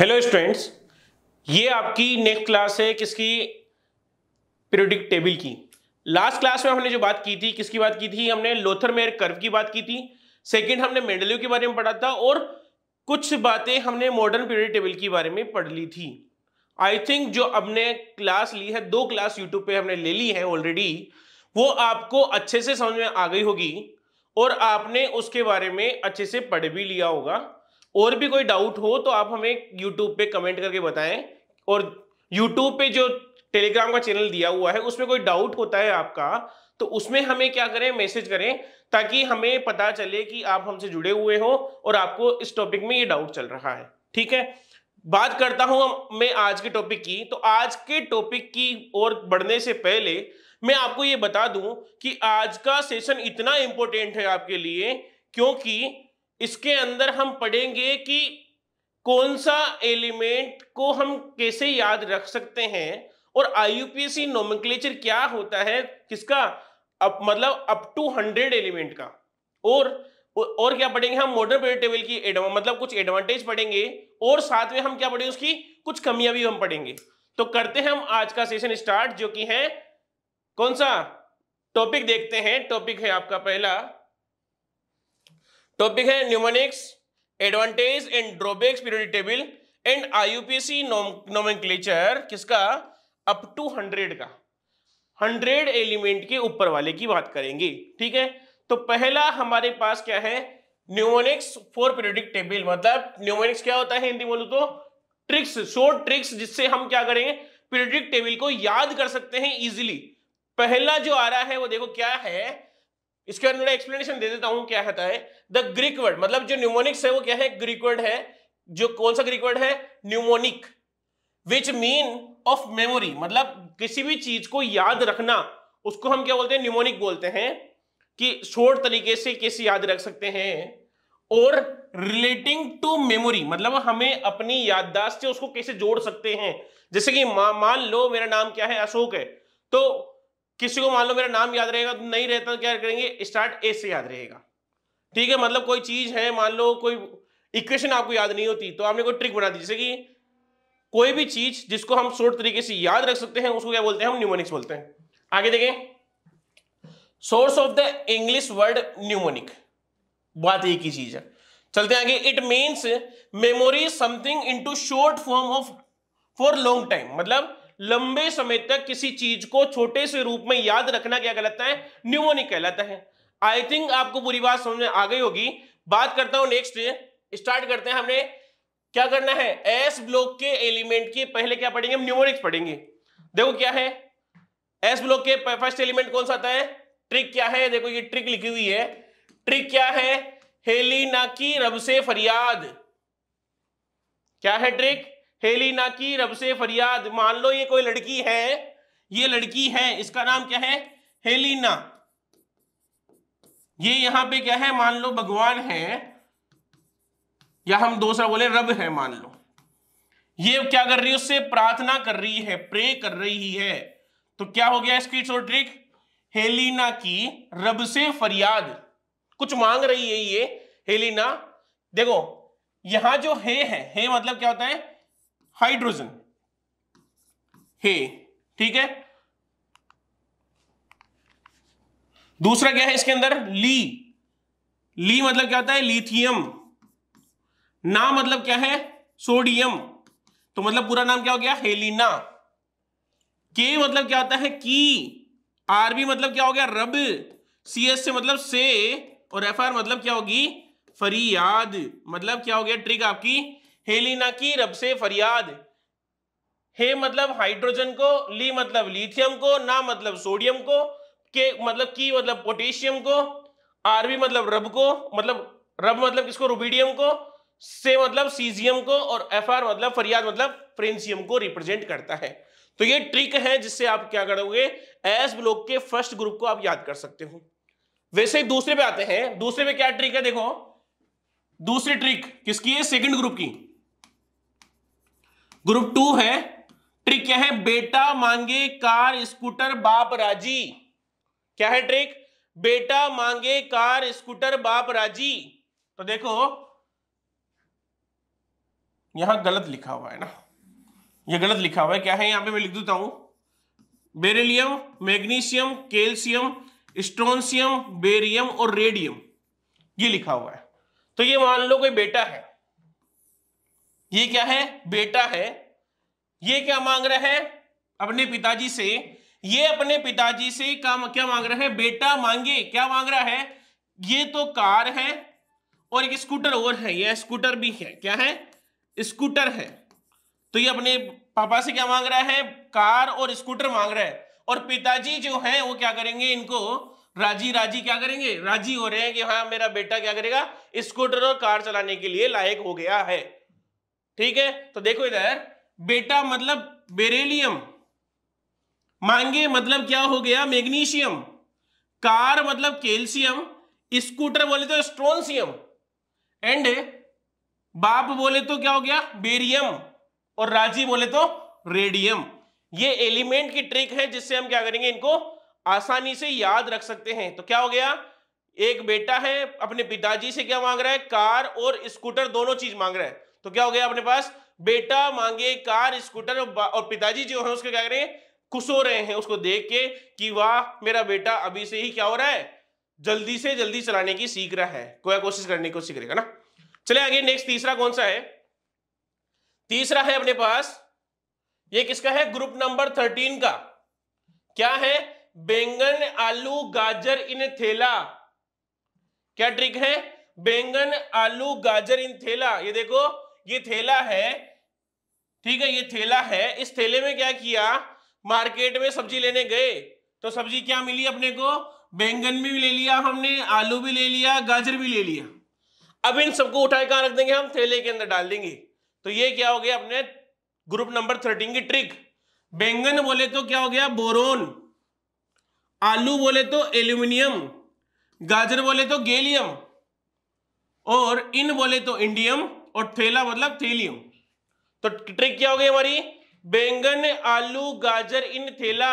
Hello students ये आपकी next class है किसकी पीरियोडिक टेबल की लास्ट क्लास में हमने जो बात की थी किसकी बात की थी हमने लोथर मेयर कर्व की बात की थी सेकंड हमने मेंडलिव के बारे में पढ़ा था और कुछ बातें हमने मॉडर्न पीरियडिक टेबल के बारे में पढ़ ली थी आई थिंक जो हमने क्लास ली है दो क्लास यूट्यूब पर हमने ले ली है ऑलरेडी वो आपको अच्छे से समझ में आ गई होगी और आपने उसके बारे में अच्छे से पढ़ भी लिया होगा और भी कोई डाउट हो तो आप हमें यूट्यूब पे कमेंट करके बताएं और यूट्यूब पे जो टेलीग्राम का चैनल दिया हुआ है उसमें कोई डाउट होता है आपका तो उसमें हमें क्या करें मैसेज करें ताकि हमें पता चले कि आप हमसे जुड़े हुए हो और आपको इस टॉपिक में ये डाउट चल रहा है ठीक है बात करता हूं मैं आज के टॉपिक की तो आज के टॉपिक की ओर बढ़ने से पहले मैं आपको ये बता दूं कि आज का सेशन इतना इंपॉर्टेंट है आपके लिए क्योंकि इसके अंदर हम पढ़ेंगे कि कौन सा एलिमेंट को हम कैसे याद रख सकते हैं और आईयूपीएसी नोमिक्लेचर क्या होता है किसका अप मतलब अप टू हंड्रेड एलिमेंट का और और क्या पढ़ेंगे हम मॉडर्न पीरियड टेबल की मतलब कुछ एडवांटेज पढ़ेंगे और साथ में हम क्या पढ़ेंगे उसकी कुछ कमियां भी हम पढ़ेंगे तो करते हैं हम आज का सेशन स्टार्ट जो कि है कौन सा टॉपिक देखते हैं टॉपिक है आपका पहला टॉपिक है mnemonics advantage and drawbacks period table and IUPAC nomenclature किसका अप टू हंड्रेड का हंड्रेड एलिमेंट के ऊपर वाले की बात करेंगे ठीक है तो पहला हमारे पास क्या है न्यूमोनिक्स फोर पीरियोडिक टेबल मतलब न्यूमोनिक्स क्या होता है हिंदी बोलो तो ट्रिक्स शॉर्ट ट्रिक्स जिससे हम क्या करेंगे पीरियोडिक टेबल को याद कर सकते हैं इजिली पहला जो आ रहा है वो देखो क्या है इसके बाद मेरा एक्सप्लेनेशन दे देता हूं क्या कहता है द ग्रीक वर्ड मतलब जो न्यूमोनिक्स है वो क्या है ग्रीक वर्ड है जो कौन सा ग्रीक वर्ड है mnemonic which mean of memory मतलब किसी भी चीज को याद रखना उसको हम क्या बोलते हैं न्यूमोनिक बोलते हैं कि शोर्ट तरीके से कैसे याद रख सकते हैं और रिलेटिंग टू मेमोरी मतलब हमें अपनी याददाश्त से उसको कैसे जोड़ सकते हैं जैसे कि मान लो मेरा नाम क्या है अशोक है तो किसी को मान लो मेरा नाम याद रहेगा तो नहीं रहता तो क्या करेंगे स्टार्ट ए से याद रहेगा ठीक है मतलब कोई चीज है मान लो कोई इक्वेशन आपको याद नहीं होती तो आपने कोई ट्रिक बना दी जैसे कि कोई भी चीज जिसको हम शोर्ट तरीके से याद रख सकते हैं उसको क्या बोलते हैं हम न्यूमोनिक्स बोलते हैं आगे देखें source of the English word mnemonic बात एक ही चीज है चलते आगे it means memory something to short form of for long time मतलब लंबे समय तक किसी चीज को छोटे से रूप में याद रखना क्या कहलाता है न्यूमोनिक कहलाता है आई थिंक आपको पूरी बात समझ में आ गई होगी बात करता हूं नेक्स्ट स्टार्ट करते हैं हमने क्या करना है एस ब्लॉक के एलिमेंट के पहले क्या पढ़ेंगे हम न्यूमोनिक्स पढ़ेंगे देखो क्या है एस ब्लॉक के फर्स्ट एलिमेंट कौन सा आता है ट्रिक क्या है देखो ये ट्रिक लिखी हुई है ट्रिक क्या है हेलीना की रब से फरियाद क्या है ट्रिक हेली ना की रब से फरियाद मान लो ये कोई लड़की है ये लड़की है इसका नाम क्या है हेलिना ये यहां पे क्या है मान लो भगवान है या हम दूसरा बोले रब है मान लो ये क्या कर रही है उससे प्रार्थना कर रही है प्रे कर रही है तो क्या हो गया इसकी छोट ट्रिक हेलीना की रब से फरियाद कुछ मांग रही है ये हेलीना देखो यहां जो हे है हे मतलब क्या होता है हाइड्रोजन हे ठीक है दूसरा क्या है इसके अंदर ली ली मतलब क्या होता है लिथियम ना मतलब क्या है सोडियम तो मतलब पूरा नाम क्या हो गया हेलिना के मतलब क्या होता है की आरबी मतलब क्या हो गया रब सी एस से मतलब से और एफ आर मतलब क्या होगी फरियाद मतलब क्या हो गया ट्रिक आपकी हेलिना की रब से फरियाद हे मतलब हाइड्रोजन को ली मतलब लिथियम को ना मतलब सोडियम को के मतलब की मतलब पोटेशियम को आरबी मतलब रब को मतलब रब मतलब किसको रुबीडियम को से मतलब सीजियम को और एफ आर मतलब फरियाद मतलब फ्रेंसियम को रिप्रेजेंट करता है तो ये ट्रिक है जिससे आप क्या करोगे एस ब्लॉक के फर्स्ट ग्रुप को आप याद कर सकते हो वैसे ही दूसरे पे आते हैं दूसरे पे क्या ट्रिक है देखो दूसरी ट्रिक किसकी है सेकंड ग्रुप की ग्रुप टू है ट्रिक क्या है बेटा मांगे कार स्कूटर बाप राजी क्या है ट्रिक बेटा मांगे कार स्कूटर बाप राजी तो देखो यहां गलत लिखा हुआ है ना ये गलत लिखा हुआ है क्या है यहां पे मैं लिख देता हूं beryllium magnesium calcium strontium barium और रेडियम ये लिखा हुआ है तो ये मान लो कोई बेटा है ये क्या है बेटा है ये क्या मांग रहा है अपने पिताजी से ये अपने पिताजी से का क्या मांग रहा है बेटा मांगे क्या मांग रहा है ये तो कार है और एक स्कूटर और है यह स्कूटर भी है क्या है स्कूटर है तो ये अपने पापा से क्या मांग रहा है कार और स्कूटर मांग रहा है और पिताजी जो है वो क्या करेंगे इनको राजी राजी क्या करेंगे राजी हो रहे हैं कि हाँ मेरा बेटा क्या करेगा स्कूटर और कार चलाने के लिए लायक हो गया है ठीक है तो देखो इधर बेटा मतलब बेरेलियम मांगे मतलब क्या हो गया मैग्नीशियम कार मतलब कैल्शियम स्कूटर बोले तो स्ट्रोनसियम एंड बाप बोले तो क्या हो गया बेरियम और राजी बोले तो रेडियम ये एलिमेंट की ट्रिक है जिससे हम क्या करेंगे इनको आसानी से याद रख सकते हैं तो क्या हो गया एक बेटा है अपने पिताजी से क्या मांग रहा है कार और स्कूटर दोनों चीज मांग रहा है तो क्या हो गया अपने पास बेटा मांगे कार स्कूटर और पिताजी जो है उसके क्या करें खुश हो रहे हैं उसको देख के कि वाह मेरा बेटा अभी से ही क्या हो रहा है जल्दी से जल्दी चलाने की सीख रहा है कोई कोशिश करने की को सीख रहेगा ना चले आगे नेक्स्ट तीसरा कौन सा है तीसरा है अपने पास ये किसका है ग्रुप नंबर थर्टीन का क्या है बैंगन आलू गाजर इन थेला क्या ट्रिक है बैंगन आलू गाजर इन थेला ये देखो ये थैला है ठीक है ये थैला है इस थैले में क्या किया मार्केट में सब्जी लेने गए तो सब्जी क्या मिली अपने को बैंगन भी ले लिया हमने आलू भी ले लिया गाजर भी ले लिया अब इन सबको उठाए कहा रख देंगे हम थैले के अंदर डाल देंगे तो ये क्या हो गया अपने ग्रुप नंबर थर्टीन की ट्रिक बैंगन बोले तो क्या हो गया बोरोन आलू बोले तो एल्यूमिनियम गाजर बोले तो गेलियम और इन बोले तो इंडियम और थैला मतलब थैलियों तो ट्रिक क्या हो गई हमारी बैंगन आलू गाजर इन थैला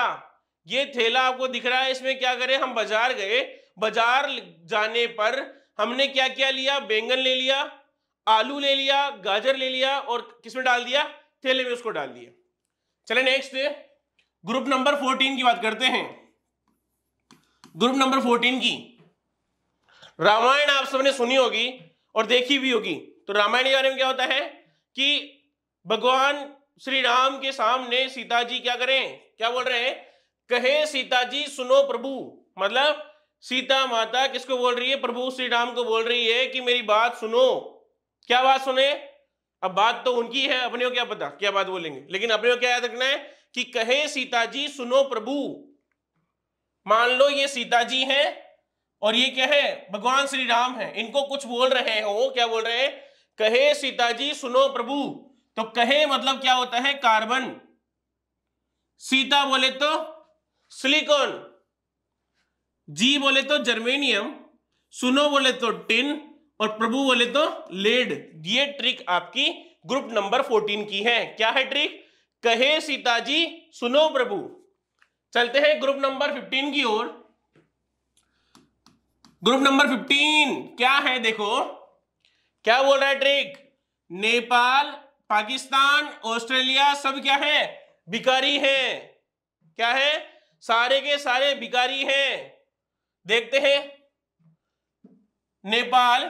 ये थैला आपको दिख रहा है इसमें क्या करें हम बाजार गए बाजार जाने पर हमने क्या क्या लिया बैंगन ले लिया आलू ले लिया गाजर ले लिया और किसमें डाल दिया थैले में उसको डाल दिया चले नेक्स्ट ग्रुप नंबर फोर्टीन की बात करते हैं ग्रुप नंबर फोर्टीन की रामायण आप सबने सुनी होगी और देखी भी होगी तो रामायण के बारे में क्या होता है कि भगवान श्री राम के सामने सीता जी क्या करें क्या बोल रहे हैं कहे सीता जी सुनो प्रभु मतलब सीता माता किसको बोल रही है प्रभु श्री राम को बोल रही है कि मेरी बात सुनो क्या बात सुने अब बात तो उनकी है अपने को क्या पता क्या बात बोलेंगे लेकिन अपने को क्या याद रखना है कि कहे सीता जी सुनो प्रभु मान लो ये सीता जी हैं और ये क्या है भगवान श्री राम है इनको कुछ बोल रहे हो क्या बोल रहे हैं कहे सीताजी सुनो प्रभु तो कहे मतलब क्या होता है कार्बन सीता बोले तो सिलिकॉन जी बोले तो जर्मेनियम सुनो बोले तो टिन और प्रभु बोले तो लेड ये ट्रिक आपकी ग्रुप नंबर फोर्टीन की है क्या है ट्रिक कहे सीताजी सुनो प्रभु चलते हैं ग्रुप नंबर फिफ्टीन की ओर ग्रुप नंबर फिफ्टीन क्या है देखो क्या बोल रहा है ट्रिक नेपाल पाकिस्तान ऑस्ट्रेलिया सब क्या है भिकारी हैं क्या है सारे के सारे भिकारी हैं देखते हैं नेपाल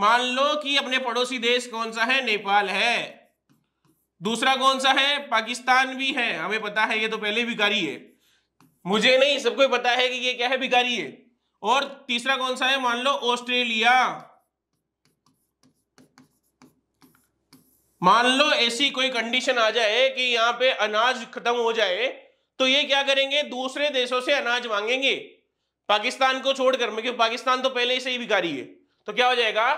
मान लो कि अपने पड़ोसी देश कौन सा है नेपाल है दूसरा कौन सा है पाकिस्तान भी है हमें पता है ये तो पहले भिकारी है मुझे नहीं सबको पता है कि ये क्या है भिकारी है और तीसरा कौन सा है मान लो ऑस्ट्रेलिया मान लो ऐसी कोई कंडीशन आ जाए कि यहाँ पे अनाज खत्म हो जाए तो ये क्या करेंगे दूसरे देशों से अनाज मांगेंगे पाकिस्तान को छोड़कर क्योंकि पाकिस्तान तो पहले से ही भिखारी है तो क्या हो जाएगा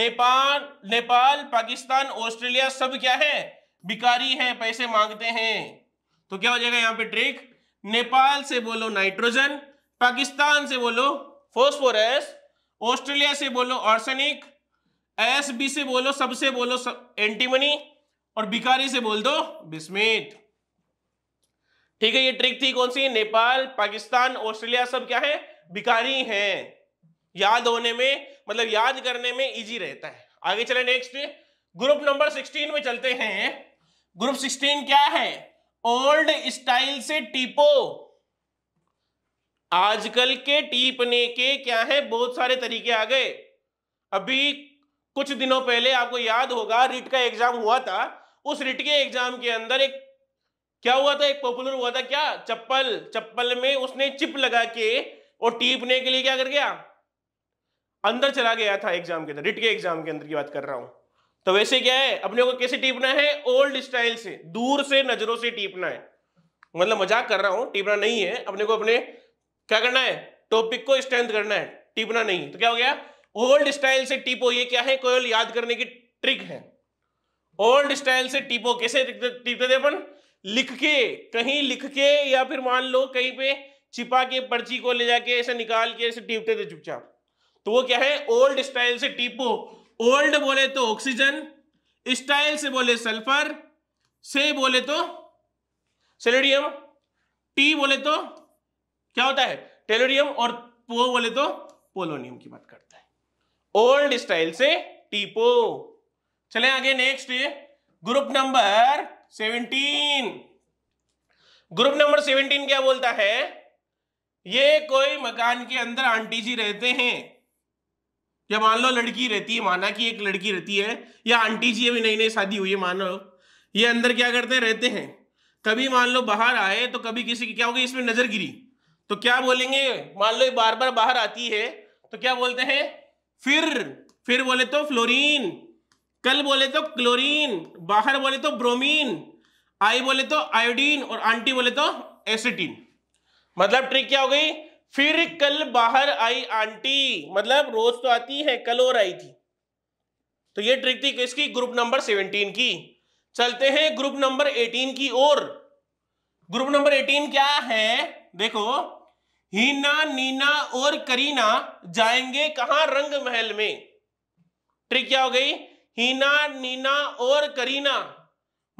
नेपाल नेपाल पाकिस्तान ऑस्ट्रेलिया सब क्या है भिकारी है पैसे मांगते हैं तो क्या हो जाएगा यहाँ पे ट्रिक नेपाल से बोलो नाइट्रोजन पाकिस्तान से बोलो फोस्फोरस ऑस्ट्रेलिया से बोलो आर्सेनिक एस बी से बोलो सबसे बोलो सब, एंटीमनी और बिकारी से बोल दो बिस्मित ठीक है ये ट्रिक थी कौन सी नेपाल पाकिस्तान ऑस्ट्रेलिया सब क्या है बिकारी हैं याद होने में मतलब याद करने में इजी रहता है आगे चले नेक्स्ट ग्रुप नंबर सिक्सटीन में चलते हैं ग्रुप सिक्सटीन क्या है ओल्ड स्टाइल से टीपो आजकल के टीपने के क्या है बहुत सारे तरीके आ गए अभी कुछ दिनों पहले आपको याद होगा रिट का एग्जाम हुआ था उस रिट के एग्जाम के अंदर एक क्या हुआ था एक पॉपुलर हुआ था क्या चप्पल चप्पल में उसने चिप लगा के और टीपने के लिए क्या कर गया अंदर चला गया था एग्जाम के अंदर रिट के एग्जाम के अंदर की बात कर रहा हूं तो वैसे क्या है अपने को कैसे टीपना है ओल्ड स्टाइल से दूर से नजरों से टीपना है मतलब मजाक कर रहा हूं टीपना नहीं है अपने को अपने क्या करना है टॉपिक को स्ट्रेंथ करना है टीपना नहीं तो क्या हो गया ओल्ड स्टाइल से टीपो ये क्या है कोयल याद करने की ट्रिक है ओल्ड स्टाइल से टीपो कैसे टीपते थे अपन लिख के कहीं लिख के या फिर मान लो कहीं पे छिपा के पर्ची को ले जाके ऐसे निकाल के ऐसे टीपते थे चुपचाप तो वो क्या है ओल्ड स्टाइल से टीपो ओल्ड बोले तो ऑक्सीजन स्टाइल से बोले सल्फर से बोले तो सेलेडियम टी बोले तो क्या होता है टेलोडियम और पो बोले तो पोलोनियम की बात करते ओल्ड स्टाइल से टीपो चले आगे next group number seventeen group number seventeen क्या बोलता है ये कोई मकान के अंदर आंटी जी रहते हैं या मान लो लड़की रहती है माना कि एक लड़की रहती है या आंटी जी अभी नई नई शादी हुई है मान लो ये अंदर क्या करते हैं रहते हैं कभी मान लो बाहर आए तो कभी किसी की क्या होगी इसमें नजर गिरी तो क्या बोलेंगे मान लो ये बार बार बाहर आती है तो क्या बोलते हैं फिर फिर बोले तो फ्लोरीन कल बोले तो क्लोरीन बाहर बोले तो ब्रोमीन आई बोले तो आयोडीन और आंटी बोले तो एसिटीन मतलब ट्रिक क्या हो गई फिर कल बाहर आई आंटी मतलब रोज तो आती है कल और आई थी तो ये ट्रिक थी किसकी ग्रुप नंबर सेवनटीन की चलते हैं ग्रुप नंबर एटीन की ओर ग्रुप नंबर एटीन क्या है देखो हीना नीना और करीना जाएंगे कहा रंग महल में ट्रिक क्या हो गई हीना नीना और करीना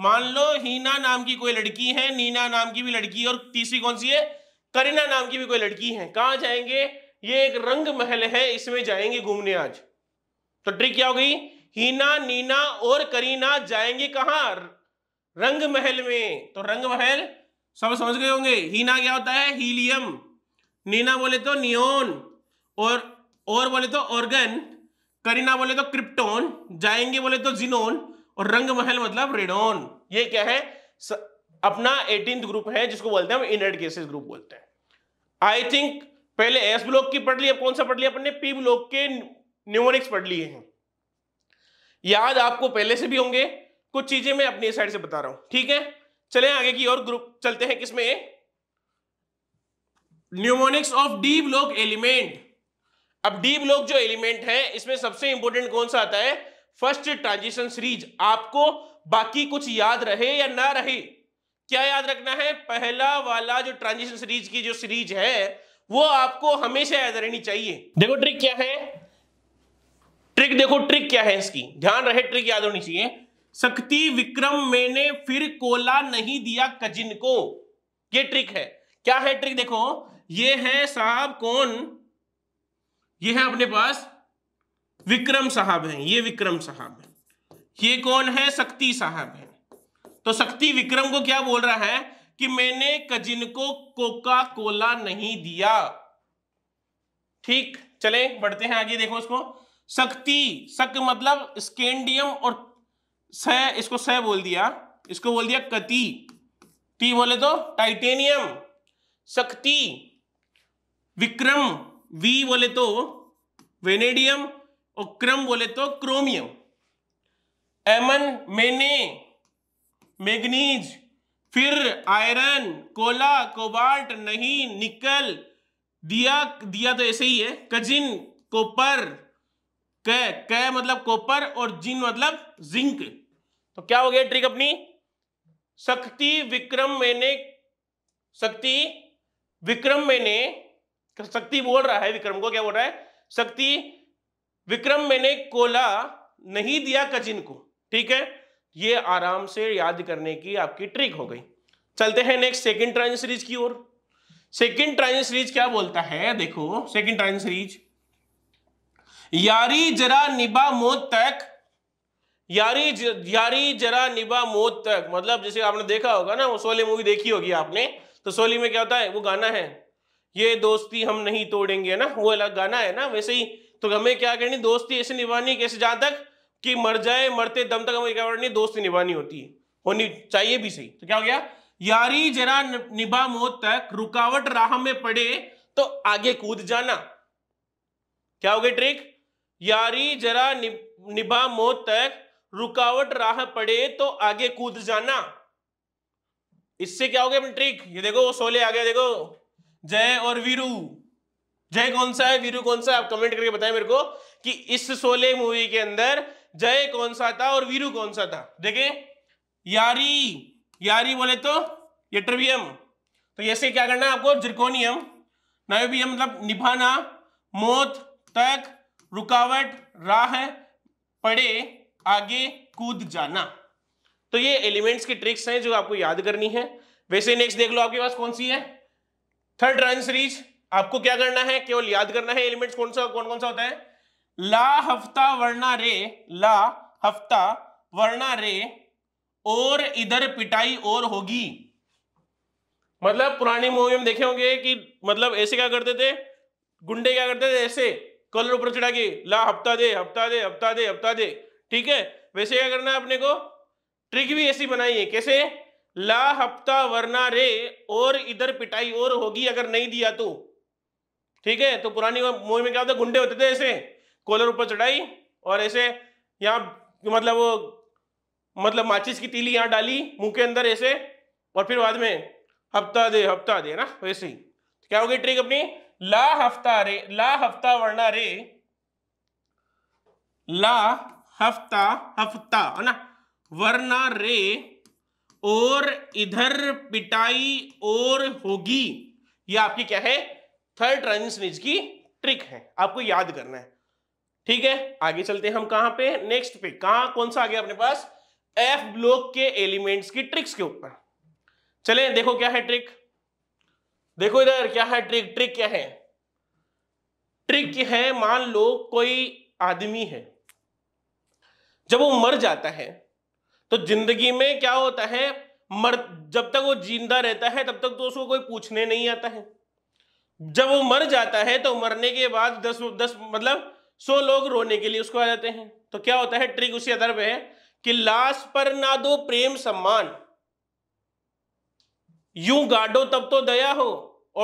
मान लो हीना नाम की कोई लड़की है नीना नाम की भी लड़की है और तीसरी कौन सी है करीना नाम की भी कोई लड़की है कहा जाएंगे ये एक रंग महल है इसमें जाएंगे घूमने आज तो ट्रिक क्या हो गई हीना नीना और करीना जाएंगे कहा रंग महल में तो रंग महल सब समझ गए होंगे हीना क्या होता है हीलियम नीना बोले तो नियोन और और बोले तो ऑर्गन करीना बोले तो क्रिप्टोन जाएंगे बोले तो जिनोन और रंग महल मतलब रेडोन ये क्या है स, अपना एटीन ग्रुप है जिसको बोलते हैं इनर्ट केसेस ग्रुप बोलते हैं आई थिंक पहले एस ब्लॉक की पढ़ ली अब कौन सा पढ़ लिया अपने पी ब्लॉक के न्यूमोनिक्स पढ़ लिए हैं याद आपको पहले से भी होंगे कुछ चीजें मैं अपनी साइड से बता रहा हूं ठीक है चले आगे की और ग्रुप चलते हैं किसमें mnemonics of D block element अब डी ब्लॉक जो एलिमेंट है इसमें सबसे इंपॉर्टेंट कौन सा आता है फर्स्ट ट्रांजिशन सीरीज आपको बाकी कुछ याद रहे या ना रहे क्या याद रखना है पहला वाला जो ट्रांजिशन सीरीज की जो सीरीज है वो आपको हमेशा याद रहनी चाहिए देखो ट्रिक क्या है ट्रिक देखो ट्रिक क्या है इसकी ध्यान रहे ट्रिक याद होनी चाहिए शक्ति विक्रम मैंने फिर कोला नहीं दिया कजिन को ये ट्रिक है क्या है ट्रिक देखो ये है साहब कौन ये है अपने पास विक्रम साहब हैं ये विक्रम साहब हैं ये कौन है शक्ति साहब हैं तो शक्ति विक्रम को क्या बोल रहा है कि मैंने कजिन को कोका कोला नहीं दिया ठीक चले बढ़ते हैं आगे देखो इसको शक्ति शक मतलब स्केंडियम और स इसको स बोल दिया इसको बोल दिया कति टी बोले तो टाइटेनियम शक्ति विक्रम वी बोले तो वेनेडियम और क्रम बोले तो क्रोमियम एमन मेने मैग्नीज फिर आयरन कोला कोबाल्ट नहीं निकल दिया दिया तो ऐसे ही है कजिन कोपर क कै मतलब कोपर और जिन मतलब जिंक तो क्या हो गया ट्रिक अपनी शक्ति विक्रम मैंने शक्ति विक्रम मैंने तो शक्ति बोल रहा है विक्रम को क्या बोल रहा है शक्ति विक्रम मैंने कोला नहीं दिया कजिन को ठीक है ये आराम से याद करने की आपकी ट्रिक हो गई चलते हैं नेक्स्ट सेकंड ट्राइन सीरीज की ओर सेकंड ट्राइन सीरीज क्या बोलता है देखो सेकंड ट्राइन सीरीज यारी जरा निभा मोत तक यारी ज, यारी जरा निभा मोत तक मतलब जैसे आपने देखा होगा ना वो सोले मूवी देखी होगी आपने तो सोली में क्या होता है वो गाना है ये दोस्ती हम नहीं तोड़ेंगे ना वो अलग गाना है ना वैसे ही तो हमें क्या करनी दोस्ती ऐसे निभानी कैसे जहां तक कि मर जाए मरते दम तक हमें क्या करनी दोस्ती निभानी होती है होनी चाहिए भी सही तो क्या हो गया यारी जरा निभा मौत तक रुकावट राह में पड़े तो आगे कूद जाना क्या हो गया ट्रिक यारी जरा निभा मोत तक रुकावट राह पड़े तो आगे कूद जाना इससे क्या हो गया ट्रिक ये देखो वो सोले आ गया देखो जय और वीरू जय कौन सा है वीरू कौन सा है आप कमेंट करके बताएं मेरे को कि इस सोले मूवी के अंदर जय कौन सा था और वीरू कौन सा था देखें यारी यारी बोले तो, तो ये ट्रिवियम तो ऐसे क्या करना है आपको जिरकोनियम नायोबियम मतलब निभाना मौत तक रुकावट राह पड़े आगे कूद जाना तो ये एलिमेंट्स की ट्रिक्स हैं जो आपको याद करनी है वैसे नेक्स्ट देख लो आपके पास कौन सी है थर्ड रन सीरीज आपको क्या करना है केवल याद करना है एलिमेंट्स कौन सा कौन कौन सा होता है ला हफ्ता वर्णा रे ला हफ्ता वर्णा रे और इधर पिटाई और होगी मतलब पुरानी मूवी में देखे होंगे कि मतलब ऐसे क्या करते थे गुंडे क्या करते थे ऐसे कलर ऊपर चढ़ा के ला हफ्ता दे हफ्ता दे हफ्ता दे हफ्ता दे ठीक है वैसे क्या करना है अपने को ट्रिक भी ऐसी बनाई है कैसे ला हफ्ता वरना रे और इधर पिटाई और होगी अगर नहीं दिया तो ठीक है तो पुरानी मूवी में क्या होता गुंडे होते थे ऐसे कोलर ऊपर चढ़ाई और ऐसे यहाँ मतलब वो मतलब माचिस की तीली यहाँ डाली मुंह के अंदर ऐसे और फिर बाद में हफ्ता दे हफ्ता दे ना वैसे ही तो क्या होगी ट्रिक अपनी ला हफ्ता रे ला हफ्ता वरना रे ला हफ्ता हफ्ता है ना वरना रे और इधर पिटाई और होगी ये आपकी क्या है थर्ड ट्रांजिशन इज की ट्रिक है आपको याद करना है ठीक है आगे चलते हैं हम कहां पे नेक्स्ट पे कहा कौन सा आ गया अपने पास एफ ब्लॉक के एलिमेंट्स की ट्रिक्स के ऊपर चले देखो क्या है ट्रिक देखो इधर क्या है ट्रिक ट्रिक क्या है ट्रिक है मान लो कोई आदमी है जब वो मर जाता है तो जिंदगी में क्या होता है मर जब तक वो जिंदा रहता है तब तक तो उसको कोई पूछने नहीं आता है जब वो मर जाता है तो मरने के बाद दस दस मतलब सौ लोग रोने के लिए उसको आ जाते हैं तो क्या होता है ट्रिक उसी अदर पे है कि लाश पर ना दो प्रेम सम्मान यूं गाडो तब तो दया हो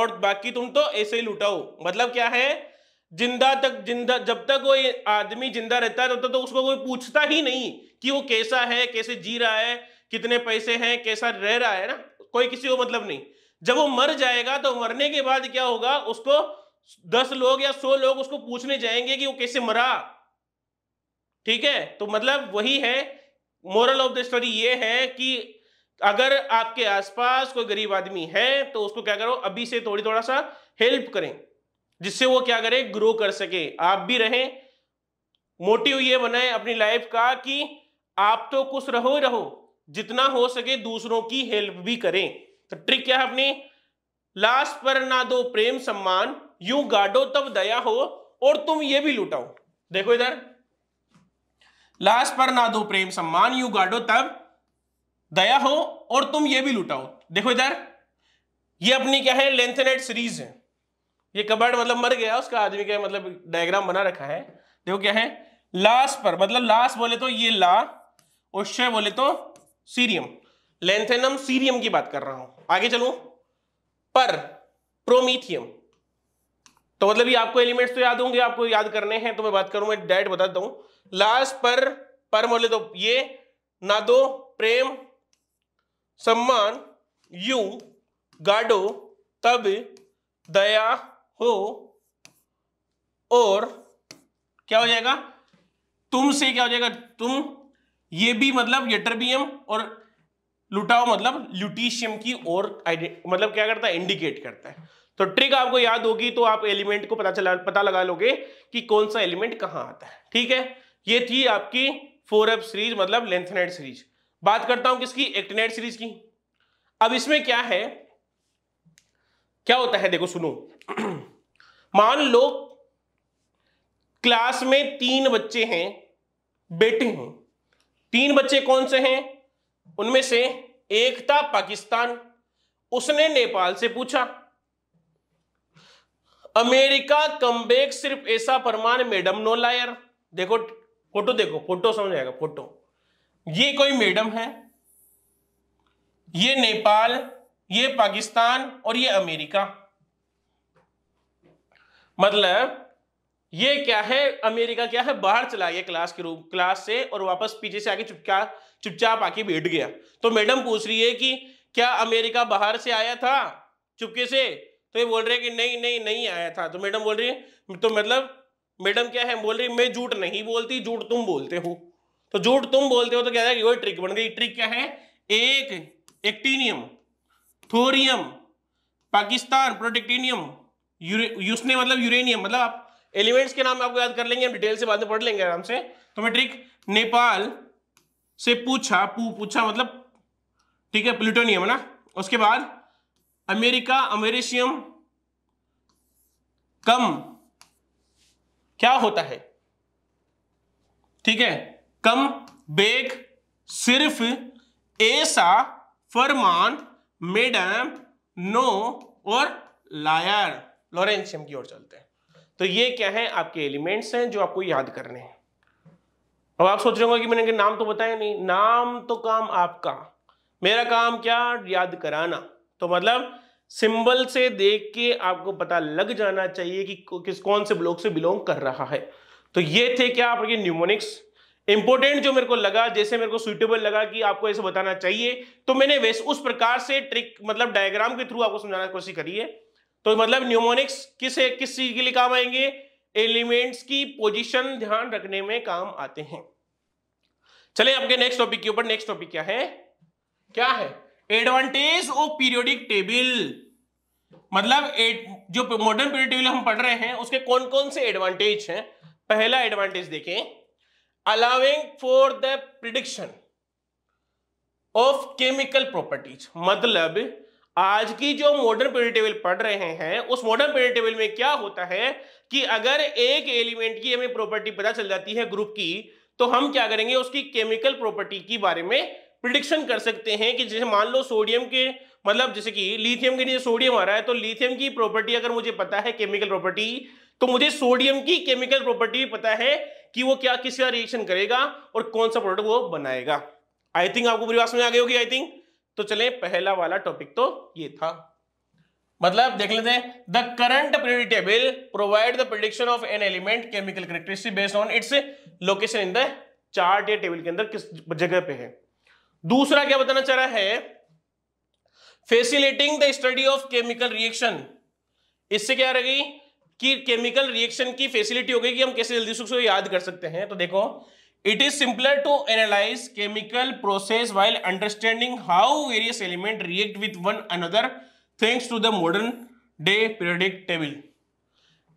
और बाकी तुम तो ऐसे ही लुटाओ मतलब क्या है जिंदा तक जिंदा जब तक कोई आदमी जिंदा रहता है तब तो, तक तो उसको कोई पूछता ही नहीं कि वो कैसा है कैसे जी रहा है कितने पैसे हैं कैसा रह रहा है ना कोई किसी को मतलब नहीं जब वो मर जाएगा तो मरने के बाद क्या होगा उसको दस लोग या सौ लोग उसको पूछने जाएंगे कि वो कैसे मरा ठीक है तो मतलब वही है मोरल ऑफ द स्टोरी ये है कि अगर आपके आसपास कोई गरीब आदमी है तो उसको क्या करो अभी से थोड़ी थोड़ा सा हेल्प करें जिससे वो क्या करे ग्रो कर सके आप भी रहें मोटिव ये बनाए अपनी लाइफ का कि आप तो कुछ रहो ही रहो जितना हो सके दूसरों की हेल्प भी करें तो ट्रिक क्या है अपनी लास्ट पर ना दो प्रेम सम्मान यूं गाडो तब दया हो और तुम ये भी लुटाओ देखो इधर लास्ट पर ना दो प्रेम सम्मान यूं गाडो तब दया हो और तुम ये भी लुटाओ देखो इधर ये अपनी क्या है लेंथनेट सीरीज है ये कबर्ड मतलब मर गया उसका आदमी का मतलब डायग्राम बना रखा है देखो क्या है लास्ट पर मतलब लास्ट बोले तो ये ला ओश्चय बोले तो सीरियम लेंथेनम सीरियम की बात कर रहा हूं आगे चलू पर प्रोमीथियम तो मतलब ये आपको एलिमेंट्स तो याद होंगे आपको याद करने हैं तो मैं बात करूं मैं डायरेक्ट बताता हूं लास्ट पर पर बोले तो ये नादो प्रेम सम्मान यू गाडो तब दया हो और क्या हो जाएगा तुमसे क्या हो जाएगा तुम ये भी मतलब यटरबियम और लुटाओ मतलब ल्यूटीशियम की और मतलब क्या करता है इंडिकेट करता है तो ट्रिक आपको याद होगी तो आप एलिमेंट को पता चला पता लगा लोगे कि कौन सा एलिमेंट कहाँ आता है ठीक है ये थी आपकी फोर एफ सीरीज मतलब लेंथनाइट सीरीज बात करता हूं किसकी एक्टिनाइट सीरीज की अब इसमें क्या है क्या होता है देखो सुनो मान लो क्लास में तीन बच्चे हैं बेटे हैं तीन बच्चे कौन से हैं उनमें से एक था पाकिस्तान उसने नेपाल से पूछा अमेरिका कम सिर्फ ऐसा प्रमाण मैडम नो लायर देखो फोटो देखो फोटो समझ आएगा फोटो ये कोई मैडम है ये नेपाल ये पाकिस्तान और ये अमेरिका मतलब ये क्या है अमेरिका क्या है बाहर चला गया क्लास के रूप क्लास से और वापस पीछे से आके चुपचाप चुपचाप आके बैठ गया तो मैडम पूछ रही है कि क्या अमेरिका बाहर से आया था चुपके से तो ये बोल रहे हैं कि नहीं नहीं नहीं आया था तो मैडम बोल रही है तो मतलब मैडम क्या है बोल रही मैं झूठ नहीं बोलती झूठ तुम बोलते हो तो झूठ तुम बोलते हो तो क्या वही ट्रिक बन गई ट्रिक क्या है एक एक्टिनियम थोरियम पाकिस्तान प्रोटेक्टिनियम यूसने मतलब यूरेनियम मतलब आप एलिमेंट्स के नाम आपको याद कर लेंगे हम डिटेल से बाद में पढ़ लेंगे आराम से तो मैट्रिक नेपाल से पूछा पू पूछा मतलब ठीक है प्लूटोनियम है ना उसके बाद अमेरिका अमेरिशियम कम क्या होता है ठीक है कम बेग सिर्फ ऐसा फरमान मेडम नो और लायर लॉरेंशियम की ओर चलते हैं तो ये क्या है आपके एलिमेंट्स हैं जो आपको याद करने हैं अब आप सोच रहे होंगे कि मैंने नाम तो बताया नहीं नाम तो काम आपका मेरा काम क्या याद कराना तो मतलब सिंबल से देख के आपको पता लग जाना चाहिए कि किस कौन से ब्लॉक से बिलोंग कर रहा है तो ये थे क्या आपके न्यूमोनिक्स इंपॉर्टेंट जो मेरे को लगा जैसे मेरे को सुइटेबल लगा कि आपको ऐसे बताना चाहिए तो मैंने वैसे उस प्रकार से ट्रिक मतलब डायग्राम के थ्रू आपको समझाने की कोशिश करी है तो मतलब न्यूमोनिक्स किस किस चीज के लिए काम आएंगे एलिमेंट्स की पोजीशन ध्यान रखने में काम आते हैं चले आपके नेक्स्ट टॉपिक के ऊपर नेक्स्ट टॉपिक क्या है क्या है एडवांटेज ऑफ पीरियोडिक टेबल मतलब जो मॉडर्न पीरियड टेबल हम पढ़ रहे हैं उसके कौन कौन से एडवांटेज हैं पहला एडवांटेज देखें allowing for the prediction of chemical properties मतलब आज की जो मॉडर्न पीरियड टेबल पढ़ रहे हैं उस मॉडर्न पीरियड टेबल में क्या होता है कि अगर एक एलिमेंट की हमें प्रॉपर्टी पता चल जाती है ग्रुप की तो हम क्या करेंगे उसकी केमिकल प्रॉपर्टी के बारे में प्रिडिक्शन कर सकते हैं कि जैसे मान लो सोडियम के मतलब जैसे कि लिथियम के नीचे सोडियम आ रहा है तो लिथियम की प्रॉपर्टी अगर मुझे पता है केमिकल प्रॉपर्टी तो मुझे सोडियम की केमिकल प्रॉपर्टी पता है कि वो क्या किसका रिएक्शन करेगा और कौन सा प्रोडक्ट वो बनाएगा आई थिंक आपको पूरी बात समझ आ गई होगी आई थिंक तो चले पहला वाला टॉपिक तो ये था मतलब देख लेते हैं the current period table provide the prediction of an element chemical characteristic based on its location in the chart या टेबल के अंदर किस जगह पे है दूसरा क्या बताना चाह रहा है facilitating the study of chemical reaction इससे क्या रहेगी कि केमिकल रिएक्शन की फैसिलिटी हो गई कि हम कैसे जल्दी से याद कर सकते हैं तो देखो it is simpler to analyse chemical process while understanding how various element react with one another things to the modern day periodic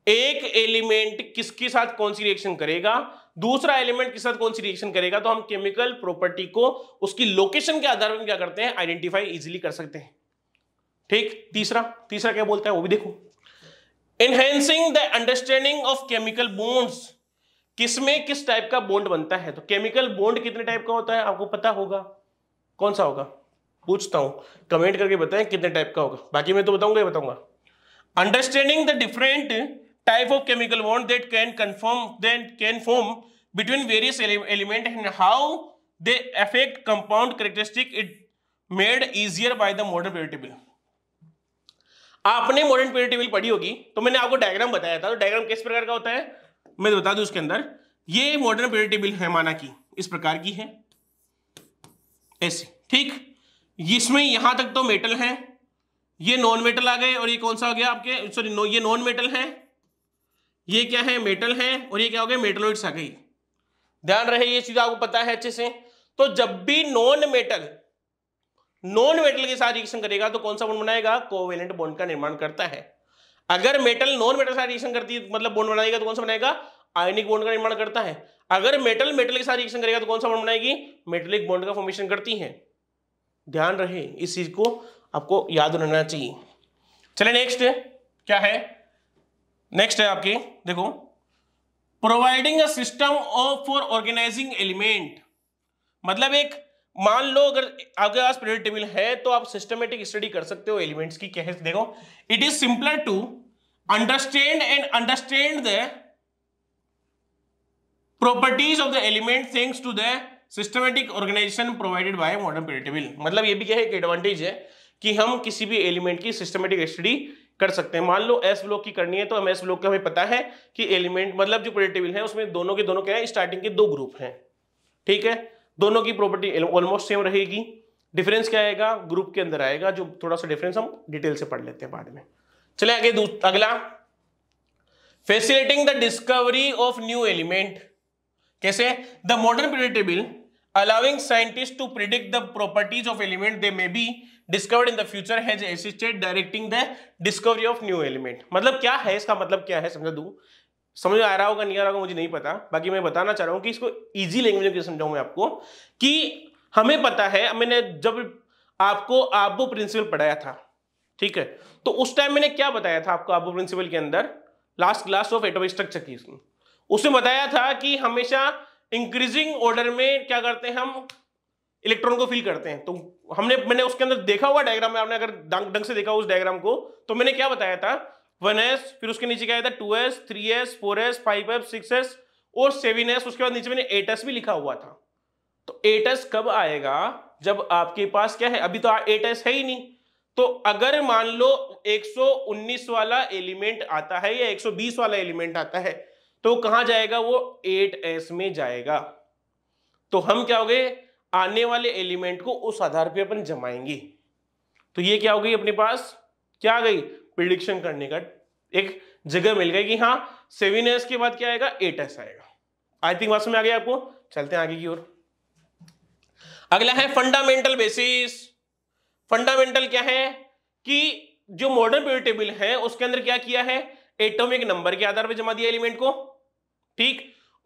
एक एलिमेंट किसके साथ कौन सी रिएक्शन करेगा दूसरा एलिमेंट के साथ कौन सी रिएक्शन करेगा तो हम केमिकल प्रॉपर्टी को उसकी लोकेशन के आधार पर क्या करते हैं आइडेंटिफाई इजीली कर सकते हैं ठीक तीसरा तीसरा क्या बोलता है वो भी देखो enhancing the understanding of chemical bonds किस में किस टाइप का बॉन्ड बनता है तो केमिकल बॉन्ड कितने टाइप का होता है आपको पता होगा कौन सा होगा पूछता हूं कमेंट करके बताएं कितने टाइप का होगा बाकी मैं तो बताऊंगा बताऊंगा understanding the different type of chemical bond that can confirm that can form between various element and how they affect compound characteristic it made easier by the modern periodic table आपने मॉडर्न पेरिटेबल पढ़ी होगी तो मैंने आपको डायग्राम बताया था तो diagram किस प्रकार का होता है मैं तो बता दूं उसके अंदर ये मॉडर्न प्योरिटी बिल है माना की इस प्रकार की है ऐसे ठीक इसमें यहां तक तो मेटल है ये नॉन मेटल आ गए और ये कौन सा हो गया आपके सॉरी ये नॉन मेटल है ये क्या है मेटल है और ये क्या हो गया मेटलोइड्स आ गई ध्यान रहे ये चीज आपको पता है अच्छे से तो जब भी नॉन मेटल नॉन मेटल के साथ रिएक्शन करेगा तो कौन सा बॉन्ड बनाएगा कोवेलेंट बॉन्ड का निर्माण करता है अगर मेटल नॉन मेटल के साथ रिएक्शन करती है मतलब बोन बनाएगा तो कौन सा बनाएगा आयनिक बोन का निर्माण करता है अगर मेटल मेटल के साथ रिएक्शन करेगा तो कौन सा बोन बनाएगी मेटलिक बोन का फॉर्मेशन करती है ध्यान रहे इस चीज को आपको याद रहना चाहिए चले नेक्स्ट क्या है नेक्स्ट है आपके देखो providing a system of for organising element मतलब एक मान लो अगर आपके पास पीरियड टेबल है तो आप सिस्टमेटिक स्टडी कर सकते हो एलिमेंट्स की कह देखो it is simpler to understand and understand the properties of the element things to the systematic organisation provided by modern period table मतलब ये भी क्या है एक एडवांटेज है कि हम किसी भी एलिमेंट की सिस्टमेटिक स्टडी कर सकते हैं मान लो एस ब्लॉक की करनी है तो हम एस ब्लॉक का हमें पता है कि एलिमेंट मतलब जो पीरियड टेबल है उसमें दोनों के दोनों क्या है स्टार्टिंग के दो ग्रुप हैं ठीक है दोनों की प्रॉपर्टी ऑलमोस्ट सेम रहेगी डिफरेंस क्या आएगा ग्रुप के अंदर आएगा जो थोड़ा सा डिफरेंस हम डिटेल से पढ़ लेते हैं बाद में चले आगे अगला facilitating the discovery of new element कैसे the modern predictable allowing scientist to predict the properties of element they may be discovered in the future has assisted directing the discovery of new element मतलब क्या है इसका मतलब क्या है समझा दू समझ में आ रहा होगा नहीं आ रहा होगा मुझे नहीं पता बाकी मैं बताना चाह रहा हूँ कि इसको ईजी लैंग्वेज में समझाऊँ मैं आपको कि हमें पता है मैंने जब आपको आबू प्रिंसिपल पढ़ाया था ठीक है तो उस टाइम मैंने क्या बताया था आपको आबू प्रिंसिपल के अंदर last class of atomic structure की उसमें बताया था कि हमेशा इंक्रीजिंग ऑर्डर में क्या करते हैं हम इलेक्ट्रॉन को फिल करते हैं तो हमने मैंने उसके अंदर देखा हुआ डायग्राम में आपने अगर ढंग से देखा उस डायग्राम को तो मैंने क्या बताया था वन एस फिर उसके नीचे क्या था two s three s four s five s six s और सेवन एस उसके बाद नीचे मैंने एट एस भी लिखा हुआ था तो एट एस कब आएगा जब आपके पास क्या है अभी तो एट एस है ही नहीं तो अगर मान लो 119 वाला एलिमेंट आता है या 120 वाला एलिमेंट आता है तो कहां जाएगा वो 8s में जाएगा तो हम क्या हो गए आने वाले एलिमेंट को उस आधार पर अपन जमाएंगे तो ये क्या हो गई अपने पास क्या आ गई प्रिडिक्शन करने का एक जगह मिल गई कि हाँ सेवन एस के बाद क्या आएगा एट एस आएगा आई थिंक वास्तव में आ गया आपको चलते हैं आगे की ओर अगला है फंडामेंटल बेसिस फंडामेंटल क्या है कि जो मॉडर्न पीरियड टेबल है उसके अंदर क्या किया है एटॉमिक नंबर के आधार पर जमा दिया एलिमेंट को ठीक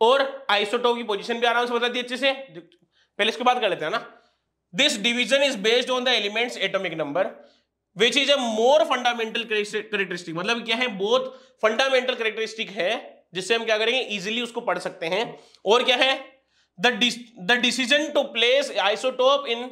और आइसोटो की पोजीशन भी आराम से बता दी अच्छे से पहले इसके बाद कर लेते हैं ना this division is based on the elements atomic number which is a more fundamental characteristic मतलब क्या है बहुत फंडामेंटल करेक्टरिस्टिक है जिससे हम क्या करेंगे इजिली उसको पढ़ सकते हैं और क्या है the decision to place isotope in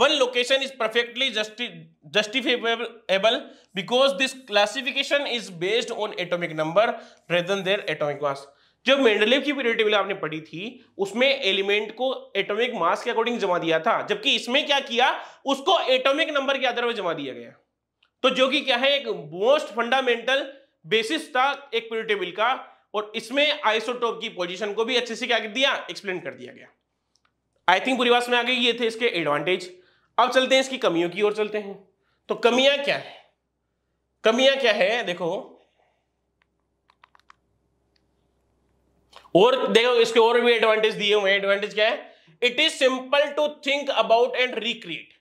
one location is perfectly justifiable because this classification is based on atomic number rather their atomic mass जो मेंडलेव की पीरियड टेबल आपने पढ़ी थी उसमें एलिमेंट को एटॉमिक मास के अकॉर्डिंग जमा दिया था जबकि इसमें क्या किया उसको एटॉमिक नंबर के आधार में जमा दिया गया तो जो कि क्या है एक मोस्ट फंडामेंटल बेसिस था एक पीरियड का और इसमें आइसोटोप की पोजीशन को भी अच्छे से क्या कर दिया एक्सप्लेन कर दिया गया आई थिंक पूरी बात में आ गई ये थे इसके एडवांटेज अब चलते हैं इसकी कमियों की ओर चलते हैं तो कमियां क्या है कमियां क्या है देखो और देखो इसके और भी एडवांटेज दिए हुए एडवांटेज क्या है it is simple to think about and recreate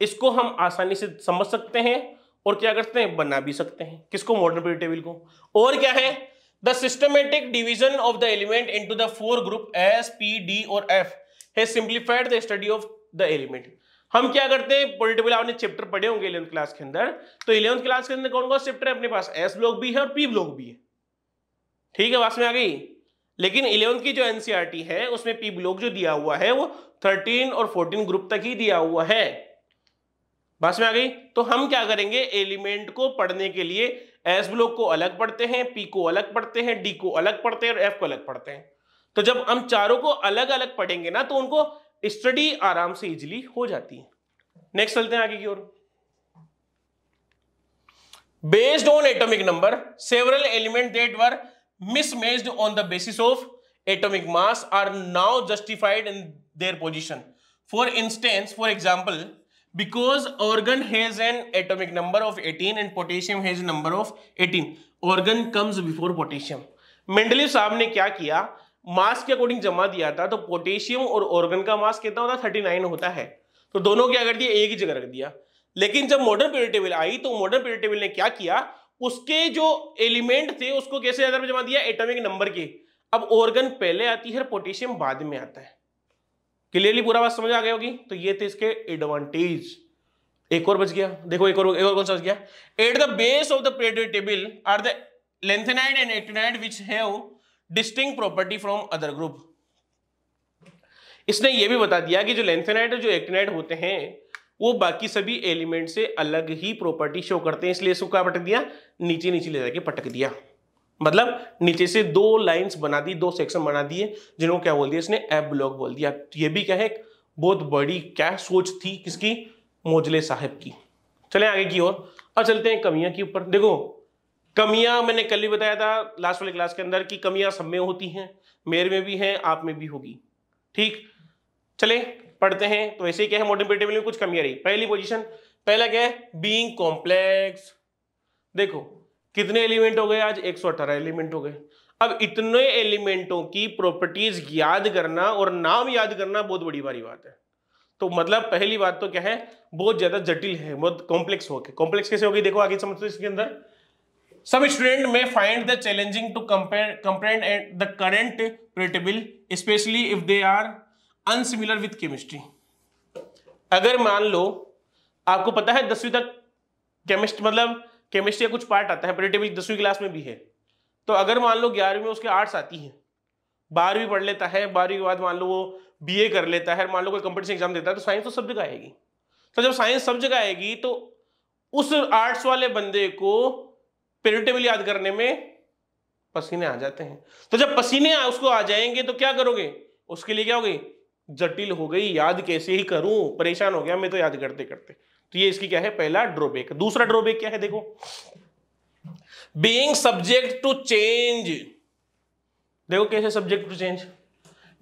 इसको हम आसानी से समझ सकते हैं और क्या करते हैं बना भी सकते हैं किसको मॉडर्न पीरियड टेबल को और क्या है the systematic division of the element into the four group s p d और एफ है simplified the study of the element हम क्या करते हैं पोलिटेबल आपने चैप्टर पढ़े होंगे इलेवंथ क्लास के अंदर तो इलेवंथ क्लास के अंदर कौन कौन चैप्टर है अपने पास एस ब्लॉक भी है और पी ब्लॉक भी है ठीक है वास्तव में आ गई लेकिन इलेवंथ की जो एनसीआरटी e है उसमें पी ब्लॉक जो दिया हुआ है वो थर्टीन और फोर्टीन ग्रुप तक ही दिया हुआ है बस में आ गई तो हम क्या करेंगे एलिमेंट को पढ़ने के लिए एस ब्लॉक को अलग पढ़ते हैं पी को अलग पढ़ते हैं डी को अलग पढ़ते हैं और एफ को अलग पढ़ते हैं तो जब हम चारों को अलग अलग पढ़ेंगे ना तो उनको स्टडी आराम से इजिली हो जाती है नेक्स्ट चलते हैं आगे की ओर based on atomic number several element that were mismatched on the basis of atomic mass are now justified in their position for instance for example because organ has an atomic number of 18 and potassium has number of 18 organ comes before potassium साहब ने क्या किया मास के according जमा दिया था तो potassium और ऑर्गन का मास कितना होता है थर्टी नाइन होता है तो दोनों क्या कर दिया एक ही जगह रख दिया लेकिन जब मॉडर्न पेरिटेबल आई तो मॉडर्न पेरिटेबल ने क्या किया उसके जो एलिमेंट थे उसको कैसे आधार पर जमा दिया एटॉमिक नंबर के अब ऑर्गन पहले आती है पोटेशियम बाद में आता है क्लियरली पूरा बात समझ आ गई होगी तो ये थे इसके एडवांटेज एक और बच गया देखो एक और एक और कौन सा बच गया at the base of the periodic table are the lanthanide and actinide which have distinct property from other group इसने ये भी बता दिया कि जो लेंथेनाइड और जो एक्टिनाइड होते हैं वो बाकी सभी एलिमेंट से अलग ही प्रॉपर्टी शो करते हैं इसलिए इसको क्या पटक दिया नीचे नीचे ले जाके पटक दिया मतलब नीचे से दो लाइंस बना दी दो सेक्शन बना दिए जिनको क्या बोल दिया इसने एप ब्लॉक बोल दिया ये भी क्या है बहुत बड़ी क्या सोच थी किसकी मोजले साहब की चले आगे की ओर और चलते हैं कमियां के ऊपर देखो कमियां मैंने कल भी बताया था लास्ट वाले क्लास के अंदर की कमियां सब में होती हैं मेरे में भी हैं आप में भी होगी ठीक चले पढ़ते हैं तो ऐसे ही क्या है मॉडर्न पीरियड में कुछ कमियां रही पहली पोजीशन पहला क्या है बीइंग कॉम्प्लेक्स देखो कितने एलिमेंट हो गए आज एक एलिमेंट हो गए अब इतने एलिमेंटों की प्रॉपर्टीज याद करना और नाम याद करना बहुत बड़ी भारी बात है तो मतलब पहली बात तो क्या है बहुत ज्यादा जटिल है बहुत कॉम्प्लेक्स होके कॉम्प्लेक्स कैसे होगी देखो आगे समझते इसके अंदर सब स्टूडेंट में find the challenging to compare compare and the current periodic table especially if they are unsimilar with chemistry अगर मान लो आपको पता है दसवीं तक केमिस्ट मतलब केमिस्ट्री का कुछ पार्ट आता है प्रेडिटेबल दसवीं क्लास में भी है तो अगर मान लो ग्यारहवीं में उसके आर्ट्स आती हैं बारहवीं पढ़ लेता है बारहवीं के बाद मान लो वो बी कर लेता है मान लो कोई कंपटीशन एग्जाम देता है तो साइंस तो सब जगह आएगी तो जब साइंस सब जगह आएगी तो उस आर्ट्स वाले बंदे को पेरिटेबल याद करने में पसीने आ जाते हैं तो जब पसीने आ, उसको आ जाएंगे तो क्या करोगे उसके लिए क्या होगी जटिल हो गई याद कैसे ही करूं परेशान हो गया मैं तो याद करते करते तो ये इसकी क्या है पहला ड्रॉबैक दूसरा ड्रॉबैक क्या है देखो बींग सब्जेक्ट टू चेंज देखो कैसे subject to change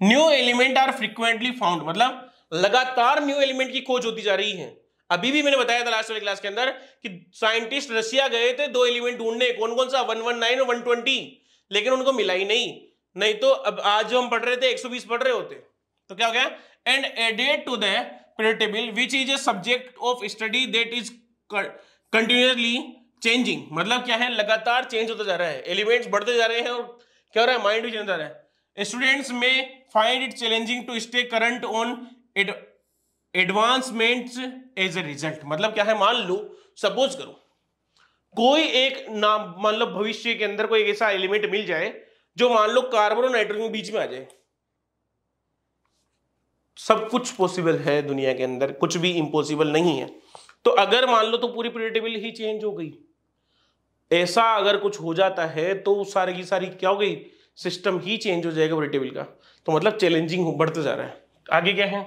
new element are frequently found मतलब लगातार न्यू एलिमेंट की खोज होती जा रही है अभी भी मैंने बताया था लास्ट वाले क्लास के अंदर कि साइंटिस्ट रशिया गए थे दो एलिमेंट ढूंढने कौन कौन सा वन वन नाइन और ट्वेंटी लेकिन उनको मिला ही नहीं नहीं तो अब आज जो हम पढ़ रहे थे 120 पढ़ रहे होते तो क्या हो गया and added to the predictable which is a subject of study that is continuously changing मतलब क्या है लगातार चेंज होता जा रहा है एलिमेंट्स बढ़ते जा रहे हैं और क्या हो रहा है माइंड भी चेंज जा रहा है स्टूडेंट्स में find it challenging to stay current on advancement as a result मतलब क्या है मान लो सपोज करो कोई एक नाम मतलब भविष्य के अंदर कोई ऐसा एलिमेंट मिल जाए जो मान लो कार्बन और नाइट्रोजन के बीच में आ जाए सब कुछ पॉसिबल है दुनिया के अंदर कुछ भी इम्पॉसिबल नहीं है तो अगर मान लो तो पूरी पीरियड ही चेंज हो गई ऐसा अगर कुछ हो जाता है तो सारी की सारी क्या हो गई सिस्टम ही चेंज हो जाएगा पीरियड का तो मतलब चैलेंजिंग बढ़ते जा रहा है आगे क्या है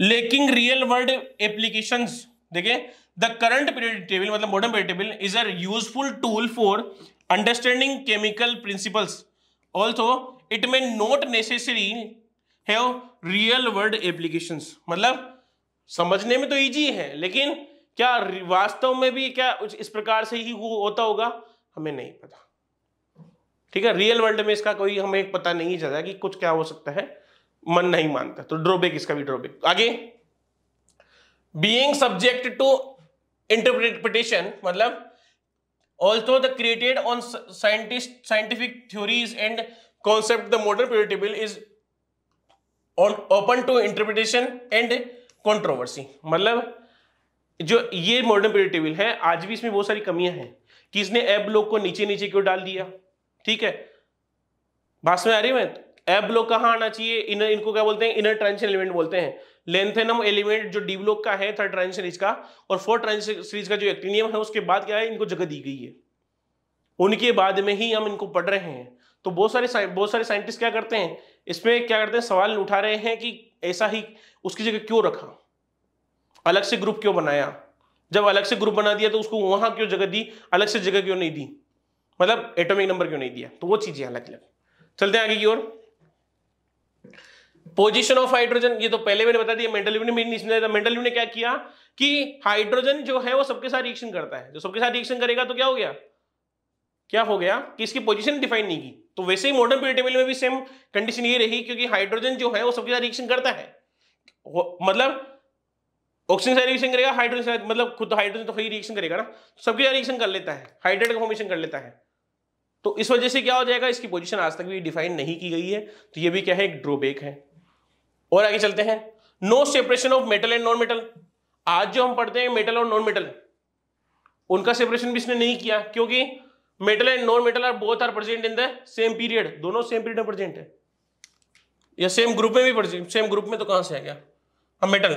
लेकिन रियल वर्ल्ड एप्लीकेशन देखे द करंट पीरियड मतलब modern period is a useful tool for understanding chemical principles also it may not necessary have real world applications मतलब समझने में तो इजी है लेकिन क्या वास्तव में भी क्या इस प्रकार से ही वो होता होगा हमें नहीं पता ठीक है रियल वर्ल्ड में इसका कोई हमें पता नहीं चलता कि कुछ क्या हो सकता है मन नहीं मानता तो ड्रॉबैक इसका भी ड्रॉबैक आगे बीइंग सब्जेक्ट टू इंटरप्रिटेशन मतलब also the created on scientist scientific theories and concept the modern period is और open to interpretation and controversy मतलब जो ये मॉडर्न पीरियड टेबल है आज भी इसमें बहुत सारी कमियां हैं कि इसने ऐप ब्लॉक को नीचे नीचे क्यों डाल दिया ठीक है बात में आ रही है ऐप ब्लॉक कहाँ आना चाहिए इनर इनको क्या बोलते हैं इनर ट्रांजिशन एलिमेंट बोलते हैं लेंथेनम एलिमेंट जो डी ब्लॉक का है थर्ड ट्रांजिशन सीरीज का और फोर्थ ट्रांजिशन सीरीज का जो एक्टिनियम है उसके बाद क्या है इनको जगह दी गई है उनके बाद में ही हम इनको पढ़ रहे हैं तो बहुत सारे बहुत सारे साइंटिस्ट क्या करते हैं इसमें क्या करते हैं सवाल उठा रहे हैं कि ऐसा ही उसकी जगह क्यों रखा अलग से ग्रुप क्यों बनाया जब अलग से ग्रुप बना दिया तो उसको वहां क्यों जगह दी अलग से जगह क्यों नहीं दी मतलब एटॉमिक नंबर क्यों नहीं दिया तो वो चीजें अलग अलग चलते हैं आगे की ओर पोजीशन ऑफ हाइड्रोजन ये तो पहले मैंने बता दिया मेंटल ने नहीं समझाया मेंटल ने क्या किया कि हाइड्रोजन जो है वो सबके साथ रिएक्शन करता है जो सबके साथ रिएक्शन करेगा तो क्या हो गया क्या हो गया कि इसकी पोजीशन डिफाइन नहीं की तो वैसे ही मॉडर्न पीरियड टेबल में भी सेम कंडीशन ये रही क्योंकि हाइड्रोजन जो है वो सबके साथ रिएक्शन करता है मतलब ऑक्सीजन से रिएक्शन करेगा हाइड्रोजन से मतलब खुद हाइड्रोजन तो कहीं रिएक्शन करेगा ना तो सबके साथ रिएक्शन कर लेता है हाइड्रेट का फॉर्मेशन कर लेता है तो इस वजह से क्या हो जाएगा इसकी पोजिशन आज तक भी डिफाइन नहीं की गई है तो यह भी क्या है एक ड्रॉबैक है और आगे चलते हैं no separation of metal and non metal आज जो हम पढ़ते हैं मेटल और नॉन मेटल उनका सेपरेशन भी इसने नहीं किया क्योंकि metal and non metal are both are present in the same period दोनों सेम पीरियड में प्रेजेंट है या सेम ग्रुप में भी प्रेजेंट सेम ग्रुप में तो कहां से आ गया अब मेटल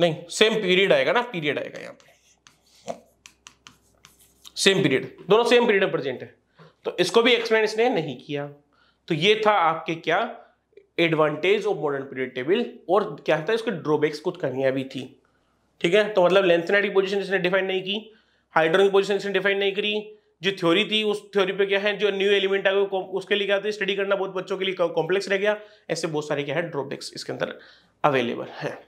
नहीं सेम पीरियड आएगा ना पीरियड आएगा यहां पे सेम पीरियड दोनों सेम पीरियड में प्रेजेंट है तो इसको भी एक्सप्लेन इसने नहीं किया तो ये था आपके क्या advantage of modern period table और क्या था इसके ड्रॉबैक्स कुछ कमियां भी थी ठीक है तो मतलब लेंथनेटिक पोजिशन इसने डिफाइन नहीं की की पोजिशन डिफाइन नहीं करी जो थ्योरी थी उस थ्योरी पे क्या है जो न्यू एलिमेंट आए उसके लिए क्या होता है स्टडी करना बहुत बच्चों के लिए कॉम्प्लेक्स रह गया ऐसे बहुत सारे क्या है ड्रॉबैक्स इसके अंदर अवेलेबल है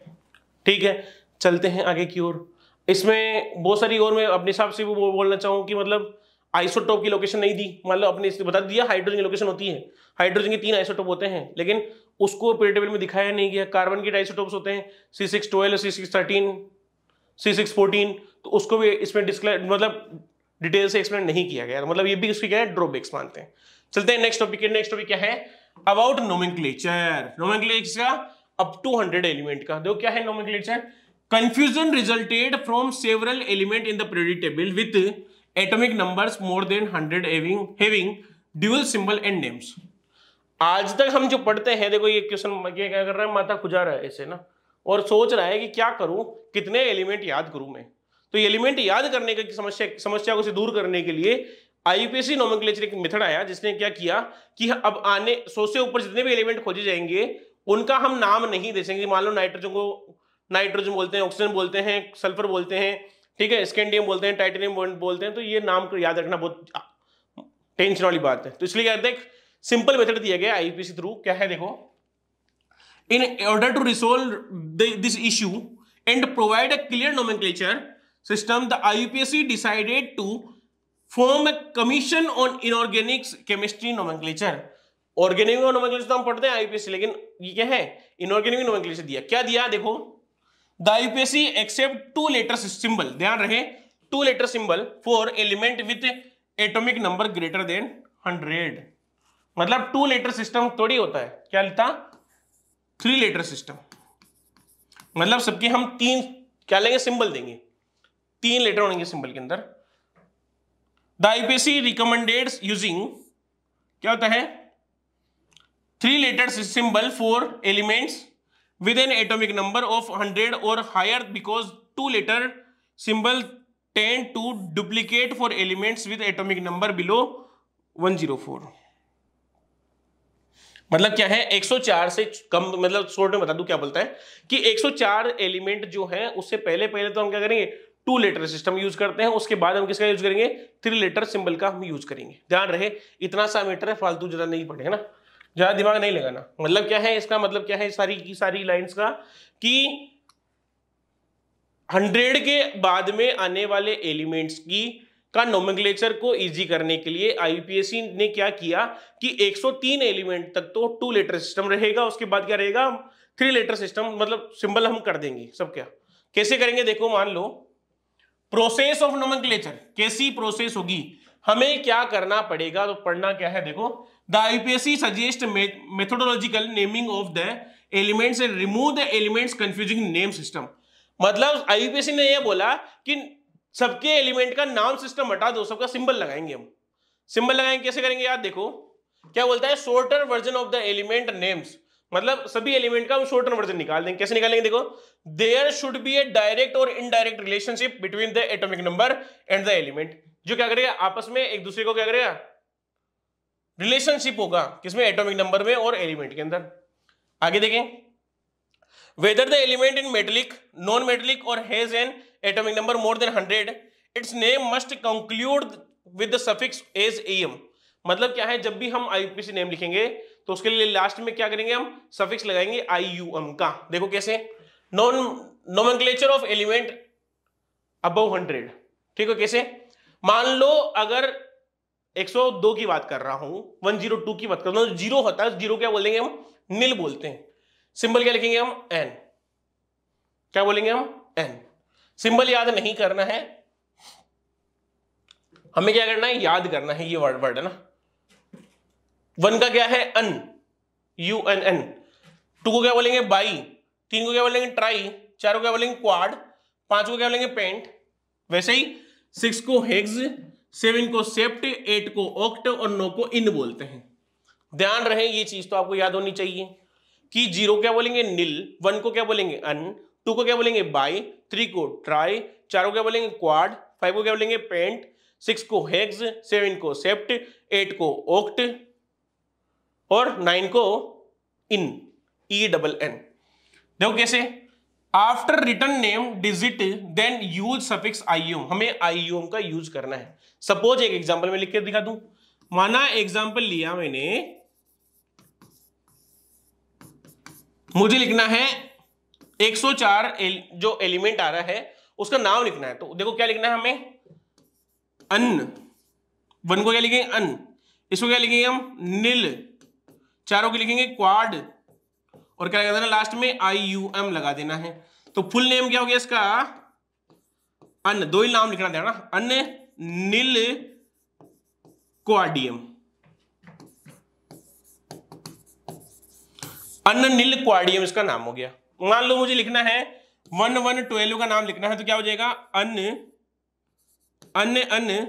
ठीक है चलते हैं आगे की ओर इसमें बहुत सारी और मैं अपने हिसाब से भी बोलना चाहूँ कि मतलब आइसोटोप की लोकेशन नहीं दी मतलब अपने बता दिया हाइड्रोजन की लोकेशन होती है हाइड्रोजन के तीन आइसोटोप होते हैं लेकिन उसको पेटेबल में दिखाया नहीं गया कार्बन के आइसोटोप्स होते हैं C six twelve C six thirteen C six fourteen तो उसको भी इसमें डिस्क्लेयर मतलब डिटेल से एक्सप्लेन नहीं किया गया मतलब ये भी उसकी क्या है ड्रॉबैक्स मानते हैं चलते हैं नेक्स्ट टॉपिक नेक्स्ट टॉपिक क्या है अबाउट नोमिक्लेचर नोमिक्लेचर का अप टू हंड्रेड एलिमेंट का देखो क्या है nomenclature confusion resulted from several element in the periodic table with atomic numbers more than hundred having dual symbol and names आज तक हम जो पढ़ते हैं देखो ये क्वेश्चन क्या कर रहा है माता खुजा रहा है ऐसे ना और सोच रहा है कि क्या करूं कितने एलिमेंट याद करूं मैं तो एलिमेंट याद करने की समस्या समस्या को से दूर करने के लिए आईपीएससी नोमेक्लेचर एक मेथड आया जिसने क्या किया कि अब आने सौ से ऊपर जितने भी एलिमेंट खोजे जाएंगे उनका हम नाम नहीं दे सकेंगे मान लो नाइट्रोजन को नाइट्रोजन बोलते हैं ऑक्सीजन बोलते हैं सल्फर बोलते हैं ठीक है स्कैंडियम बोलते हैं टाइटेनियम बोलते हैं तो ये नाम को याद रखना बहुत टेंशन वाली बात है तो इसलिए यार देख सिंपल मेथड दिया गया आईपीसी थ्रू क्या है देखो in order to resolve this issue and provide a clear nomenclature system, the IUPAC decided to form a commission on inorganic chemistry nomenclature. Organic nomenclature तो हम पढ़ते हैं आईपीएससी लेकिन ये क्या है इनऑर्गेनिक नोमेंक्लेचर दिया क्या दिया देखो the IUPAC accept two letter symbol ध्यान रहे two letter symbol for element with atomic number greater than hundred मतलब टू लेटर सिस्टम थोड़ी होता है क्या लेता थ्री लेटर सिस्टम मतलब सबके हम तीन क्या लेंगे सिंबल देंगे तीन लेटर के सिंबल के अंदर द आईपीसी रिकमेंडेड यूजिंग क्या होता है three letter symbol for elements with an atomic number of hundred और higher because two letter symbol tend to duplicate for elements with atomic number below four मतलब क्या है 104 से कम मतलब शॉर्ट में बता दू क्या बोलता है कि 104 एलिमेंट जो है उससे पहले पहले तो हम क्या करेंगे टू लेटर सिस्टम यूज करते हैं उसके बाद हम किसका यूज करेंगे थ्री लेटर सिंबल का हम यूज करेंगे ध्यान रहे इतना सा मीटर है फालतू ज्यादा नहीं पड़े है ना ज्यादा दिमाग नहीं लगाना मतलब क्या है इसका मतलब क्या है सारी की सारी लाइंस का कि हंड्रेड के बाद में आने वाले एलिमेंट्स की का नोमिक्लेचर को इजी करने के लिए आईपीएससी ने क्या किया कि 103 एलिमेंट तक तो टू लेटर सिस्टम रहेगा उसके बाद क्या रहेगा थ्री लेटर सिस्टम मतलब सिंबल हम कर देंगे सब क्या कैसे करेंगे देखो मान लो प्रोसेस ऑफ नोमेंक्लेचर कैसी प्रोसेस होगी हमें क्या करना पड़ेगा तो पढ़ना क्या है देखो the IUPAC suggest methodological naming of the elements and remove the elements confusing name system मतलब आईपीएससी ने यह बोला कि सबके एलिमेंट का नाम सिस्टम हटा दो सबका सिंबल लगाएंगे हम सिंबल लगाएंगे कैसे करेंगे यार देखो क्या बोलता है shorter version of the element names मतलब सभी एलिमेंट का हम शॉर्ट टर्म वर्जन निकाल देंगे कैसे निकालेंगे देखो there should be a direct और indirect relationship between the atomic number and the element जो क्या करेगा आपस में एक दूसरे को क्या करेगा रिलेशनशिप होगा किसमें एटॉमिक नंबर में और एलिमेंट के अंदर आगे देखें whether the element in metallic non metallic और has an atomic number more than hundred its name must conclude with the suffix as M मतलब क्या है जब भी हम आईपीसी नेम लिखेंगे तो उसके लिए लास्ट में क्या करेंगे हम सफिक्स लगाएंगे आई यू एम का देखो कैसे नॉन नोमेंक्लेचर ऑफ एलिमेंट अब हंड्रेड ठीक है कैसे मान लो अगर 102 की बात कर रहा हूं 102 की बात कर रहा हूं जीरो तो होता है जीरो तो क्या बोलेंगे हम नील बोलते हैं सिंबल क्या लिखेंगे हम एन क्या बोलेंगे हम एन सिंबल याद नहीं करना है हमें क्या करना है याद करना है ये वर्ड वर्ड है ना वन का क्या है un U N N two को क्या बोलेंगे बाई तीन को क्या बोलेंगे ट्राई चार को क्या बोलेंगे क्वाड पांच को क्या बोलेंगे पेंट वैसे ही सिक्स को हेग्स सेवन को सेप्ट एट को ऑक्ट और नो को इन बोलते हैं ध्यान रहे ये चीज तो आपको याद होनी चाहिए कि जीरो क्या बोलेंगे नील वन को क्या बोलेंगे अन टू को क्या बोलेंगे बाई थ्री को ट्राई चार को क्या बोलेंगे क्वाड फाइव को क्या बोलेंगे पेंट सिक्स को हेग्स सेवन को सेप्ट एट को ऑक्ट और नाइन को इन ई डबल एन देखो कैसे after return name digit then use suffix ium हमें आईओम का यूज करना है सपोज एक एग्जाम्पल में लिख के दिखा दू माना एग्जाम्पल लिया मैंने मुझे लिखना है 104 एल, जो एलिमेंट आ रहा है उसका नाम लिखना है तो देखो क्या लिखना है हमें अन वन को क्या लिखेंगे अन इसको क्या लिखेंगे हम नील चारों के लिखेंगे क्वाड और क्या लगा देना लास्ट में आई यू एम लगा देना है तो फुल नेम क्या हो गया इसका अन्न दो ही नाम लिखना देना अन्न नील क्वाडियम अन्न नील क्वाडियम इसका नाम हो गया मान लो मुझे लिखना है वन वन ट्वेल्व का नाम लिखना है तो क्या हो जाएगा अन्न अन्न अन्न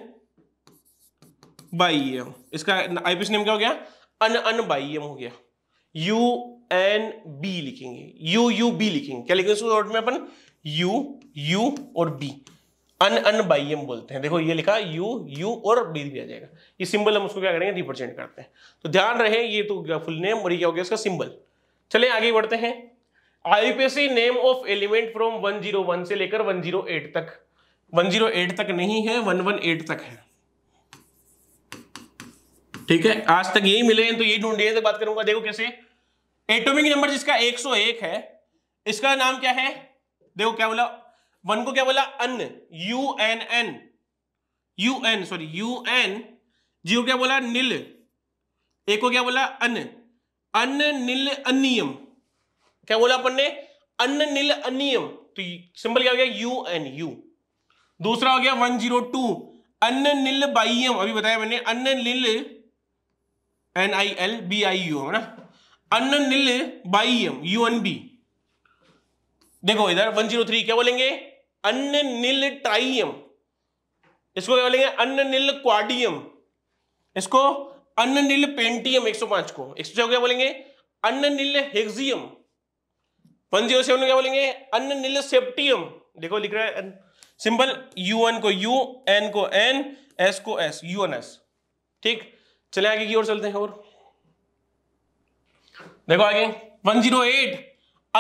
बाई इसका आईपीसी नेम क्या हो गया अन अन बाईएम हो गया यू एन बी लिखेंगे यू यू बी लिखेंगे क्या लिखेंगे इसको में अपन यू यू और बी अन अन बाईएम बोलते हैं देखो ये लिखा यू यू और बी दिया जाएगा ये सिंबल हम उसको क्या करेंगे रिप्रेजेंट करते हैं तो ध्यान रहे ये तो फुल नेम और ये क्या हो गया इसका सिंबल चले आगे बढ़ते हैं IUPAC name of element from 101 से लेकर 108 तक 108 तक नहीं है 118 तक है ठीक है आज तक यही मिले हैं तो यही ढूंढिए से बात करूंगा देखो कैसे एटोमिक नंबर जिसका 101 है इसका नाम क्या है देखो क्या बोला वन को क्या बोला un U N N U N sorry U N G को क्या बोला नील एक को क्या बोला अन अन नील अनियम क्या बोला अपन ने अन्न नील अनियम तो सिंबल क्या हो गया यू एन यू दूसरा हो गया वन जीरो टू अन्न नील बाइयम अभी बताया मैंने un nil N I L B I U है ना un nil bi M U N B देखो इधर वन जीरो थ्री क्या बोलेंगे अन्न निल ट्राइम इसको क्या बोलेंगे अन्य निल क्वाडियम इसको अन्य निल पेंटियम एक सौ पांच को 106 क्या बोलेंगे un nil hexium one zero seven क्या बोलेंगे अन्य निल सेप्टियम देखो लिख रहा है सिंबल यू एन को यू एन को एन एस को एस यू एन एस ठीक चले आगे की ओर चलते हैं और देखो आगे 108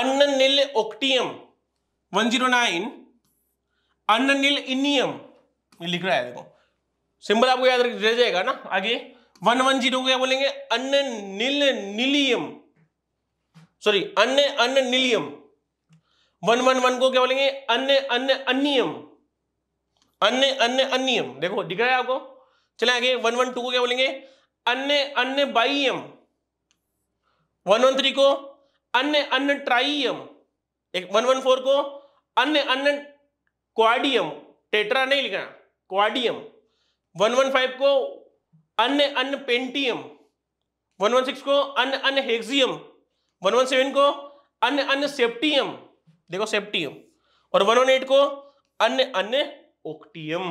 अन्ननिल ओक्टियम 109 अन्ननिल इनियम लिख रहा है देखो सिंबल आपको याद रह जाएगा ना आगे 110 को क्या बोलेंगे अन्ननिल नीलियम सॉरी अन्य अन्य नीलियम 111 को क्या बोलेंगे अन्य अन्य अनियम अन्य अन्य अनियम देखो दिख रहा है आपको चले आगे 112 को क्या बोलेंगे अन्य अन्य बाइयम वन वन थ्री को अन्य अन्य ट्राइयम एक वन वन फोर को अन्य अन्य क्वाडियम टेट्रा नहीं लिखना क्वाडियम वन वन फाइव को अन्य अन्य पेंटियम वन वन सिक्स को अन्य अन्य हेक्सियम वन वन सेवन को अन्य अन्य सेप्टियम देखो सेप्टियम और वन वन एट को अन्य अन्य ओक्टियम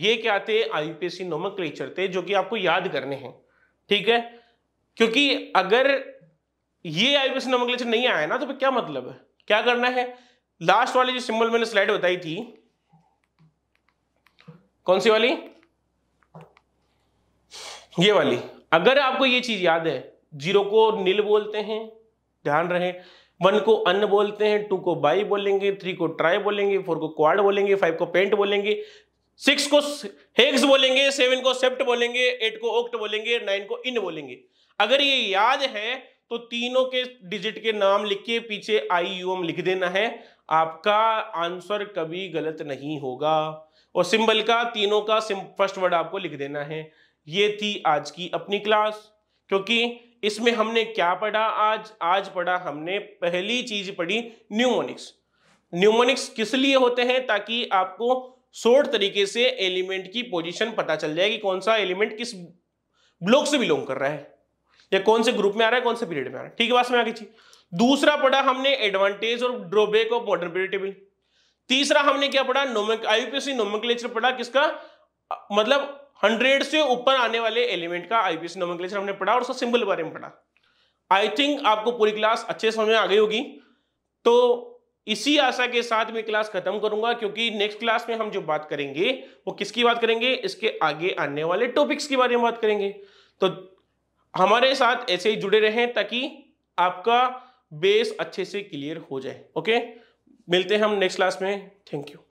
ये क्या थे आईपीएससी नोमक्लेचर थे जो कि आपको याद करने हैं ठीक है क्योंकि अगर ये आईपीएससी नोमक्लेचर नहीं आया ना तो फिर क्या मतलब है क्या करना है लास्ट वाली जो सिंबल मैंने स्लाइड बताई थी कौन सी वाली ये वाली अगर आपको ये चीज याद है जीरो को नील बोलते हैं ध्यान रहे वन को अन बोलते हैं टू को बाई बोलेंगे थ्री को ट्राई बोलेंगे फोर को क्वाड बोलेंगे फाइव को पेंट बोलेंगे सिक्स को हेग्स बोलेंगे सेवन को सेप्ट बोलेंगे एट को ओक्ट बोलेंगे नाइन को इन बोलेंगे अगर ये याद है तो तीनों के डिजिट के नाम लिख के पीछे आई यू एम लिख देना है आपका आंसर कभी गलत नहीं होगा और सिंबल का तीनों का फर्स्ट वर्ड आपको लिख देना है ये थी आज की अपनी क्लास क्योंकि इसमें हमने क्या पढ़ा आज आज पढ़ा हमने पहली चीज पढ़ी न्यूमोनिक्स न्यूमोनिक्स किस लिए होते हैं ताकि आपको शॉर्ट तरीके से एलिमेंट की पोजीशन पता चल जाएगी कौन सा एलिमेंट किस ब्लॉक से बिलोंग कर रहा है या कौन से ग्रुप में आ रहा है कौन से पीरियड में आ रहा है ठीक है बात में आगे दूसरा पढ़ा हमने एडवांटेज और drawback of modern period table तीसरा हमने क्या पढ़ा नोमिक आईपीएससी नोमिक्लेचर पढ़ा किसका मतलब हंड्रेड से ऊपर आने वाले एलिमेंट का आईपीएससी नोमिक्लेचर हमने पढ़ा और उसका सिंबल बारे में पढ़ा आई थिंक आपको पूरी क्लास अच्छे समय आ गई होगी तो इसी आशा के साथ मैं क्लास खत्म करूंगा क्योंकि नेक्स्ट क्लास में हम जो बात करेंगे वो किसकी बात करेंगे इसके आगे आने वाले टॉपिक्स के बारे में बात करेंगे तो हमारे साथ ऐसे ही जुड़े रहें ताकि आपका बेस अच्छे से क्लियर हो जाए ओके मिलते हैं हम नेक्स्ट क्लास में थैंक यू